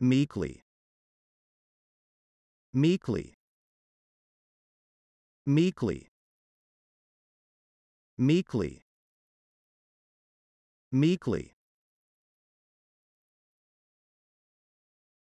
meekly meekly meekly meekly meekly